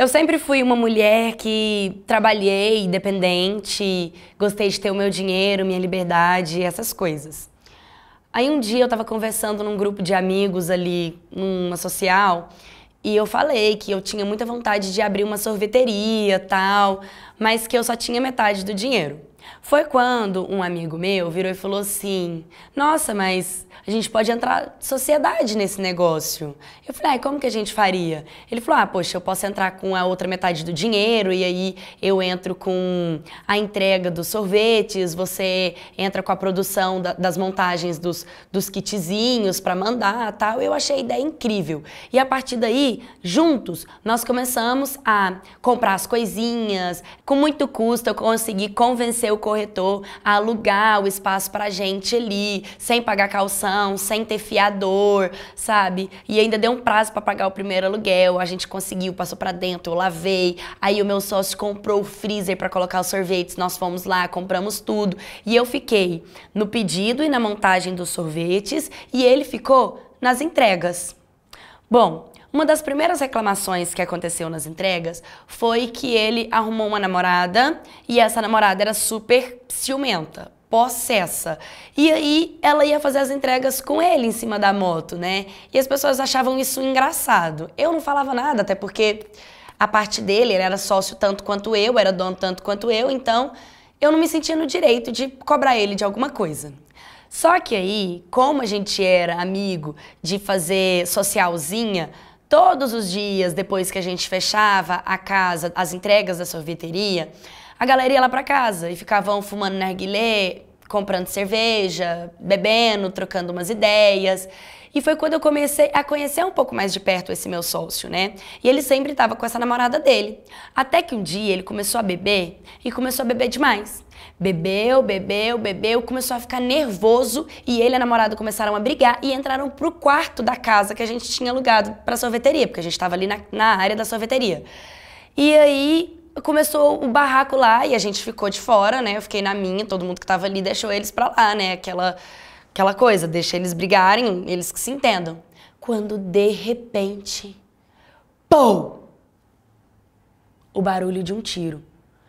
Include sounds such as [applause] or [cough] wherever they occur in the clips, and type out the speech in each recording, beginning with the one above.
Eu sempre fui uma mulher que trabalhei independente, gostei de ter o meu dinheiro, minha liberdade, essas coisas. Aí um dia eu estava conversando num grupo de amigos ali, numa social, e eu falei que eu tinha muita vontade de abrir uma sorveteria, tal, mas que eu só tinha metade do dinheiro. Foi quando um amigo meu virou e falou assim: Nossa, mas a gente pode entrar sociedade nesse negócio. Eu falei: ah, como que a gente faria? Ele falou: Ah, poxa, eu posso entrar com a outra metade do dinheiro e aí eu entro com a entrega dos sorvetes, você entra com a produção da, das montagens dos, dos kitzinhos para mandar tal. Eu achei a ideia incrível. E a partir daí, juntos, nós começamos a comprar as coisinhas. Com muito custo, eu consegui convencer o corretor alugar o espaço pra gente ali, sem pagar calção, sem ter fiador, sabe? E ainda deu um prazo para pagar o primeiro aluguel, a gente conseguiu, passou para dentro, eu lavei. Aí o meu sócio comprou o freezer para colocar os sorvetes, nós fomos lá, compramos tudo. E eu fiquei no pedido e na montagem dos sorvetes, e ele ficou nas entregas. Bom, uma das primeiras reclamações que aconteceu nas entregas foi que ele arrumou uma namorada e essa namorada era super ciumenta, possessa. E aí ela ia fazer as entregas com ele em cima da moto, né? E as pessoas achavam isso engraçado. Eu não falava nada, até porque a parte dele, ele era sócio tanto quanto eu, era dono tanto quanto eu, então eu não me sentia no direito de cobrar ele de alguma coisa. Só que aí, como a gente era amigo de fazer socialzinha, Todos os dias, depois que a gente fechava a casa, as entregas da sorveteria, a galera ia lá para casa e ficavam fumando narguilé, comprando cerveja, bebendo, trocando umas ideias. E foi quando eu comecei a conhecer um pouco mais de perto esse meu sócio, né? E ele sempre estava com essa namorada dele. Até que um dia ele começou a beber e começou a beber demais. Bebeu, bebeu, bebeu, começou a ficar nervoso e ele e a namorada começaram a brigar e entraram pro quarto da casa que a gente tinha alugado pra sorveteria, porque a gente estava ali na, na área da sorveteria. E aí começou o barraco lá e a gente ficou de fora, né? Eu fiquei na minha, todo mundo que tava ali deixou eles pra lá, né? Aquela, aquela coisa, deixa eles brigarem, eles que se entendam. Quando de repente, pou! O barulho de um tiro.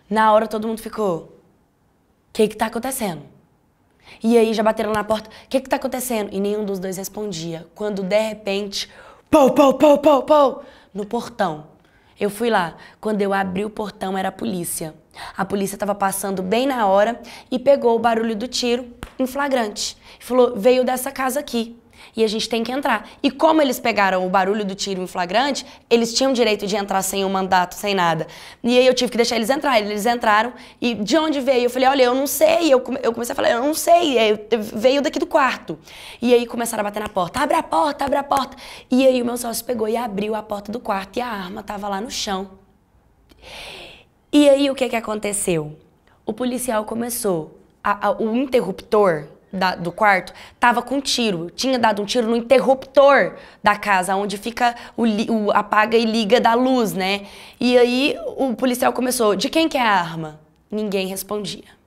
Na hora todo mundo ficou, o que que tá acontecendo? E aí já bateram na porta, o que que tá acontecendo? E nenhum dos dois respondia. Quando de repente, pou, pou, pou, pou, pou, no portão eu fui lá. Quando eu abri o portão, era a polícia. A polícia estava passando bem na hora e pegou o barulho do tiro em flagrante. Falou: veio dessa casa aqui e a gente tem que entrar. E como eles pegaram o barulho do tiro em flagrante, eles tinham direito de entrar sem o um mandato, sem nada. E aí eu tive que deixar eles entrar. Eles entraram e de onde veio? Eu falei, olha, eu não sei. Eu, eu comecei a falar, eu não sei. aí, veio daqui do quarto. E aí começaram a bater na porta. Abre a porta, abre a porta. E aí o meu sócio pegou e abriu a porta do quarto e a arma estava lá no chão. E aí o que que aconteceu? O policial começou, a, a, o interruptor da, do quarto tava com tiro. Tinha dado um tiro no interruptor da casa, onde fica o, o, apaga e liga da luz, né? E aí o policial começou: de quem que é a arma? Ninguém respondia.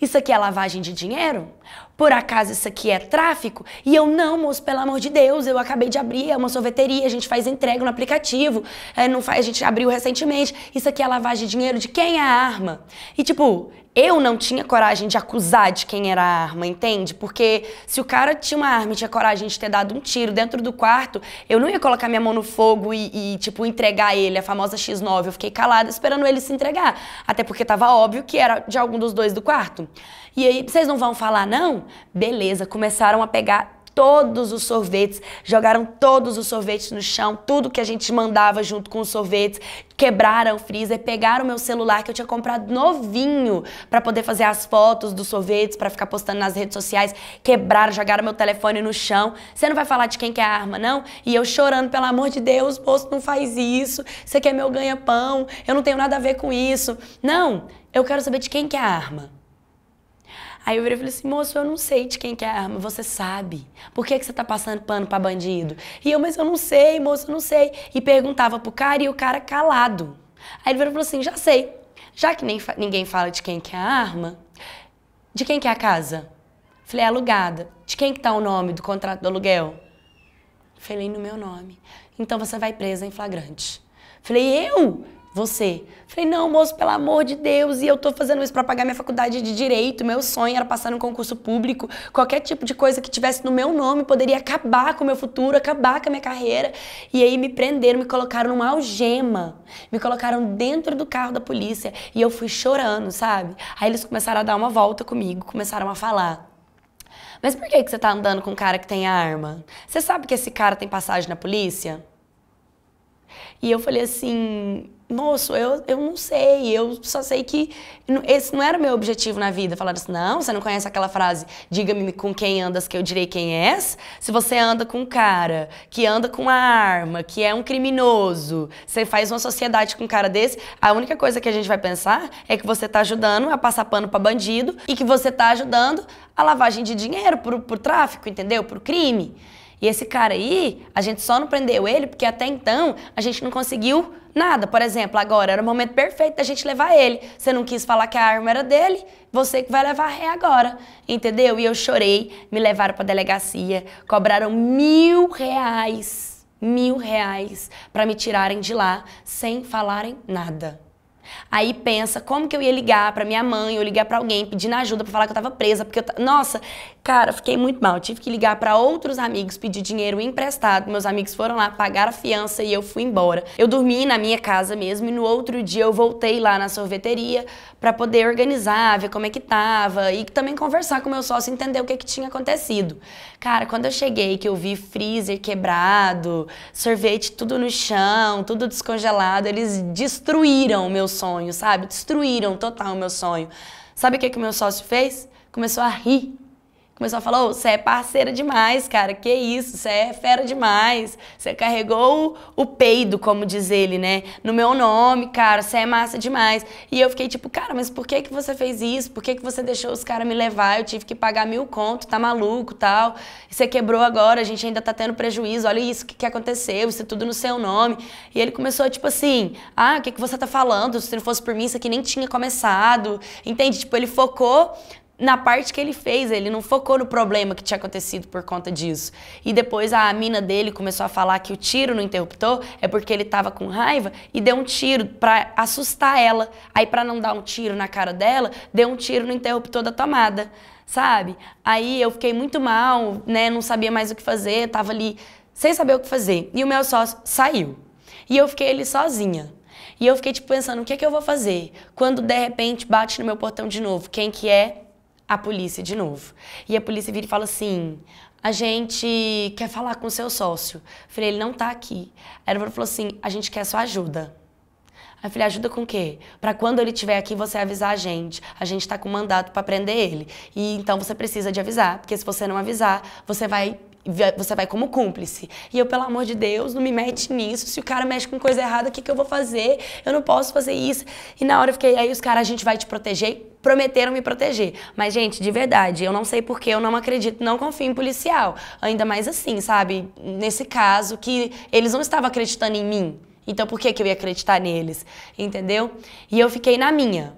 Isso aqui é lavagem de dinheiro? Por acaso isso aqui é tráfico? E eu, não, moço, pelo amor de Deus, eu acabei de abrir, é uma sorveteria, a gente faz entrega no aplicativo, é, não faz, a gente abriu recentemente. Isso aqui é lavagem de dinheiro? De quem é a arma? E tipo, eu não tinha coragem de acusar de quem era a arma, entende? Porque se o cara tinha uma arma e tinha coragem de ter dado um tiro dentro do quarto, eu não ia colocar minha mão no fogo e, e tipo, entregar ele, a famosa X9. Eu fiquei calada esperando ele se entregar. Até porque tava óbvio que era de algum dos dois do quarto. E aí, vocês não vão falar, não? Beleza, começaram a pegar todos os sorvetes, jogaram todos os sorvetes no chão, tudo que a gente mandava junto com os sorvetes, quebraram o freezer, pegaram o meu celular que eu tinha comprado novinho para poder fazer as fotos dos sorvetes, para ficar postando nas redes sociais, quebraram, jogaram meu telefone no chão. Você não vai falar de quem que é a arma, não? E eu chorando, pelo amor de Deus, moço, não faz isso. Você quer meu ganha-pão? Eu não tenho nada a ver com isso. Não, eu quero saber de quem que é a arma. Aí eu virei e falei assim, moço, eu não sei de quem que é a arma, você sabe. Por que, que você tá passando pano pra bandido? E eu, mas eu não sei, moço, eu não sei. E perguntava pro cara e o cara calado. Aí ele virou e falou assim, já sei. Já que nem, ninguém fala de quem que é a arma, de quem que é a casa? Falei, é alugada. De quem que tá o nome do contrato do aluguel? Falei, no meu nome. Então você vai presa em flagrante. Falei, eu? Você. Falei, não, moço, pelo amor de Deus, e eu tô fazendo isso para pagar minha faculdade de direito. Meu sonho era passar num concurso público. Qualquer tipo de coisa que tivesse no meu nome poderia acabar com o meu futuro, acabar com a minha carreira. E aí me prenderam, me colocaram numa algema. Me colocaram dentro do carro da polícia e eu fui chorando, sabe? Aí eles começaram a dar uma volta comigo, começaram a falar. Mas por que, que você tá andando com um cara que tem arma? Você sabe que esse cara tem passagem na polícia? E eu falei assim, moço, eu, eu não sei, eu só sei que esse não era meu objetivo na vida. Falaram assim, não, você não conhece aquela frase, diga-me com quem andas que eu direi quem és? Se você anda com um cara que anda com uma arma, que é um criminoso, você faz uma sociedade com um cara desse, a única coisa que a gente vai pensar é que você tá ajudando a passar pano pra bandido e que você tá ajudando a lavagem de dinheiro pro, pro tráfico, entendeu? Pro crime. E esse cara aí, a gente só não prendeu ele porque até então a gente não conseguiu nada. Por exemplo, agora era o momento perfeito da gente levar ele. Você não quis falar que a arma era dele, você que vai levar ré agora. Entendeu? E eu chorei, me levaram pra delegacia, cobraram mil reais. Mil reais para me tirarem de lá sem falarem nada. Aí pensa como que eu ia ligar para minha mãe, ou ligar para alguém pedindo ajuda para falar que eu tava presa, porque eu nossa, Cara, fiquei muito mal. Tive que ligar para outros amigos, pedir dinheiro emprestado. Meus amigos foram lá, pagaram a fiança e eu fui embora. Eu dormi na minha casa mesmo e no outro dia eu voltei lá na sorveteria para poder organizar, ver como é que tava e também conversar com meu sócio, entender o que, é que tinha acontecido. Cara, quando eu cheguei, que eu vi freezer quebrado, sorvete tudo no chão, tudo descongelado, eles destruíram o meu sonho, sabe? Destruíram total o meu sonho. Sabe o que, é que o meu sócio fez? Começou a rir começou a falar: você é parceira demais, cara, que isso, você é fera demais, você carregou o, o peido, como diz ele, né? No meu nome, cara, você é massa demais. E eu fiquei tipo, cara, mas por que que você fez isso? Por que que você deixou os caras me levar? Eu tive que pagar mil conto, tá maluco, tal. Você quebrou agora, a gente ainda tá tendo prejuízo, olha isso, o que, que aconteceu, isso é tudo no seu nome. E ele começou, tipo assim, ah, o que que você tá falando? Se não fosse por mim, isso aqui nem tinha começado. Entende? Tipo, ele focou na parte que ele fez, ele não focou no problema que tinha acontecido por conta disso. E depois a mina dele começou a falar que o tiro no interruptor é porque ele tava com raiva e deu um tiro para assustar ela. Aí para não dar um tiro na cara dela, deu um tiro no interruptor da tomada, sabe? Aí eu fiquei muito mal, né, não sabia mais o que fazer, tava ali sem saber o que fazer. E o meu sócio saiu. E eu fiquei ali sozinha. E eu fiquei tipo pensando, o que é que eu vou fazer? Quando de repente bate no meu portão de novo, quem que é? a polícia de novo. E a polícia vira e fala assim: a gente quer falar com o seu sócio. Eu falei, ele não tá aqui. Aí ele falou assim: a gente quer sua ajuda. Aí eu falei, ajuda com o quê? Pra quando ele estiver aqui, você avisar a gente. A gente tá com mandato para prender ele. E então você precisa de avisar, porque se você não avisar, você vai você vai como cúmplice. E eu, pelo amor de Deus, não me mete nisso. Se o cara mexe com coisa errada, o que, que eu vou fazer? Eu não posso fazer isso. E na hora eu fiquei, aí os caras, a gente vai te proteger. Prometeram me proteger. Mas, gente, de verdade, eu não sei porque eu não acredito, não confio em policial. Ainda mais assim, sabe? Nesse caso, que eles não estavam acreditando em mim. Então, por que, que eu ia acreditar neles? Entendeu? E eu fiquei na minha.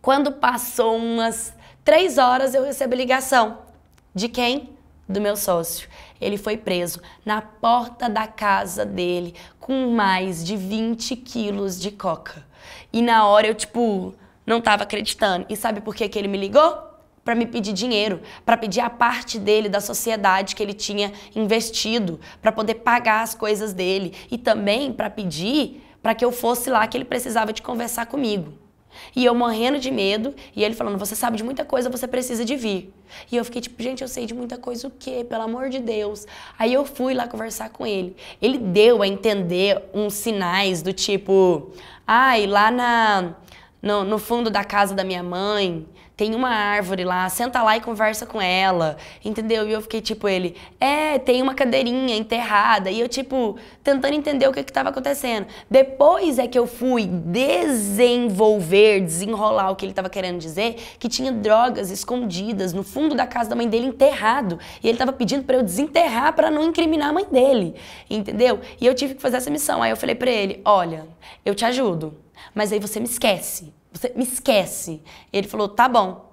Quando passou umas três horas, eu recebi ligação. De quem? do meu sócio. Ele foi preso na porta da casa dele com mais de 20 quilos de coca. E na hora eu, tipo, não tava acreditando. E sabe por que, que ele me ligou? Para me pedir dinheiro, para pedir a parte dele da sociedade que ele tinha investido, para poder pagar as coisas dele e também para pedir para que eu fosse lá que ele precisava de conversar comigo. E eu morrendo de medo, e ele falando: Você sabe de muita coisa, você precisa de vir. E eu fiquei tipo: Gente, eu sei de muita coisa, o quê? Pelo amor de Deus. Aí eu fui lá conversar com ele. Ele deu a entender uns sinais do tipo: Ai, ah, lá na, no, no fundo da casa da minha mãe tem uma árvore lá, senta lá e conversa com ela, entendeu? E eu fiquei tipo, ele, é, tem uma cadeirinha enterrada. E eu, tipo, tentando entender o que estava acontecendo. Depois é que eu fui desenvolver, desenrolar o que ele estava querendo dizer, que tinha drogas escondidas no fundo da casa da mãe dele enterrado. E ele estava pedindo para eu desenterrar para não incriminar a mãe dele, entendeu? E eu tive que fazer essa missão. Aí eu falei para ele, olha, eu te ajudo, mas aí você me esquece. Você me esquece. Ele falou: tá bom.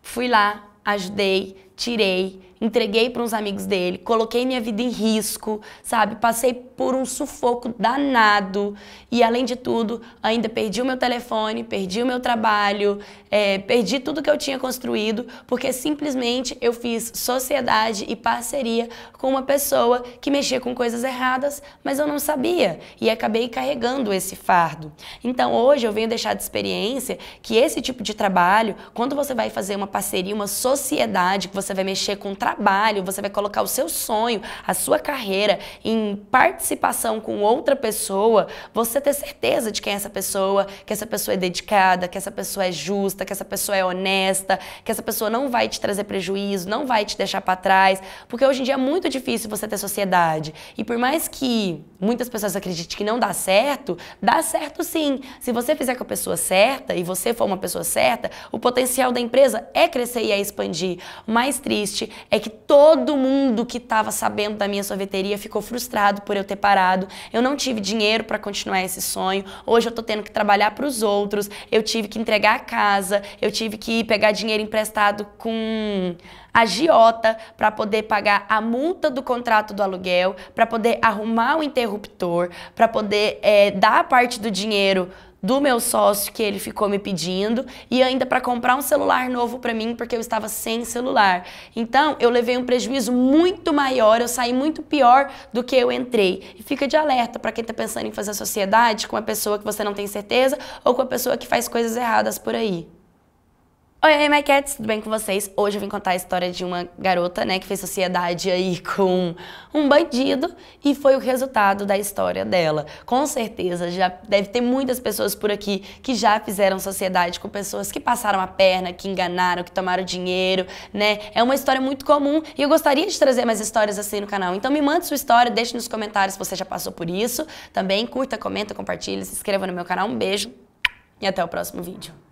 Fui lá, ajudei, tirei, entreguei para uns amigos dele, coloquei minha vida em risco, sabe? Passei por um sufoco danado e, além de tudo, ainda perdi o meu telefone, perdi o meu trabalho, é, perdi tudo que eu tinha construído, porque simplesmente eu fiz sociedade e parceria com uma pessoa que mexia com coisas erradas, mas eu não sabia e acabei carregando esse fardo. Então, hoje eu venho deixar de experiência que esse tipo de trabalho, quando você vai fazer uma parceria, uma sociedade, que você vai mexer com trabalho, trabalho, você vai colocar o seu sonho, a sua carreira em participação com outra pessoa, você ter certeza de quem é essa pessoa, que essa pessoa é dedicada, que essa pessoa é justa, que essa pessoa é honesta, que essa pessoa não vai te trazer prejuízo, não vai te deixar para trás, porque hoje em dia é muito difícil você ter sociedade. E por mais que muitas pessoas acreditem que não dá certo, dá certo sim. Se você fizer com a pessoa certa e você for uma pessoa certa, o potencial da empresa é crescer e é expandir. O mais triste é que que todo mundo que estava sabendo da minha sorveteria ficou frustrado por eu ter parado. Eu não tive dinheiro para continuar esse sonho. Hoje eu estou tendo que trabalhar para os outros. Eu tive que entregar a casa. Eu tive que pegar dinheiro emprestado com agiota para poder pagar a multa do contrato do aluguel, para poder arrumar o interruptor, para poder é, dar a parte do dinheiro do meu sócio que ele ficou me pedindo e ainda para comprar um celular novo para mim porque eu estava sem celular. Então, eu levei um prejuízo muito maior, eu saí muito pior do que eu entrei. E fica de alerta para quem está pensando em fazer sociedade com uma pessoa que você não tem certeza ou com a pessoa que faz coisas erradas por aí. Oi, my cats, tudo bem com vocês? Hoje eu vim contar a história de uma garota, né, que fez sociedade aí [laughs] com um bandido e foi o resultado da história dela. Com certeza, já deve ter muitas pessoas por aqui que já fizeram sociedade com pessoas que passaram a perna, que enganaram, que tomaram dinheiro, né? É uma história muito comum e eu gostaria de trazer mais histórias assim no canal. Então me manda sua história, deixe nos comentários se você já passou por isso. Também curta, comenta, compartilha, se inscreva no meu canal. Um beijo e até o próximo vídeo.